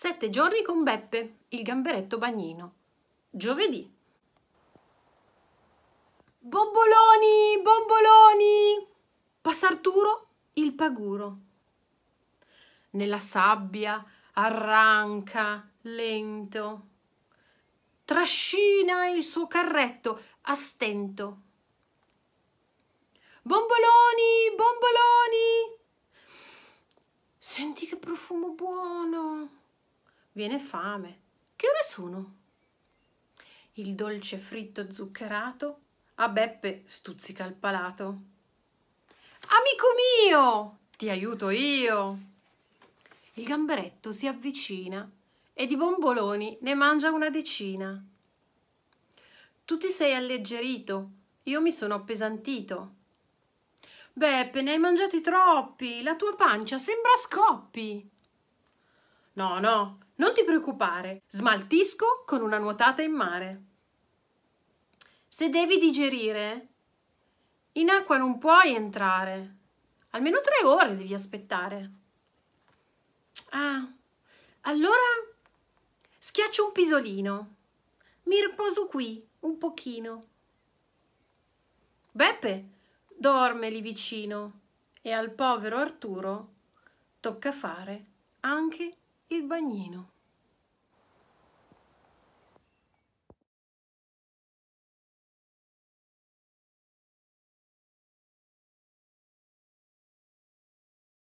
Sette giorni con Beppe, il gamberetto bagnino. Giovedì. Bomboloni, bomboloni! Passarturo, il paguro. Nella sabbia arranca lento. Trascina il suo carretto a stento. Bomboloni, bomboloni! Senti che profumo buono! viene fame. Che ore sono? Il dolce fritto zuccherato a Beppe stuzzica il palato. Amico mio, ti aiuto io. Il gamberetto si avvicina e di bomboloni ne mangia una decina. Tu ti sei alleggerito, io mi sono appesantito. Beppe, ne hai mangiati troppi, la tua pancia sembra scoppi. No, no, non ti preoccupare, smaltisco con una nuotata in mare. Se devi digerire, in acqua non puoi entrare. Almeno tre ore devi aspettare. Ah, allora schiaccio un pisolino. Mi riposo qui un pochino. Beppe dorme lì vicino e al povero Arturo tocca fare anche il bagnino.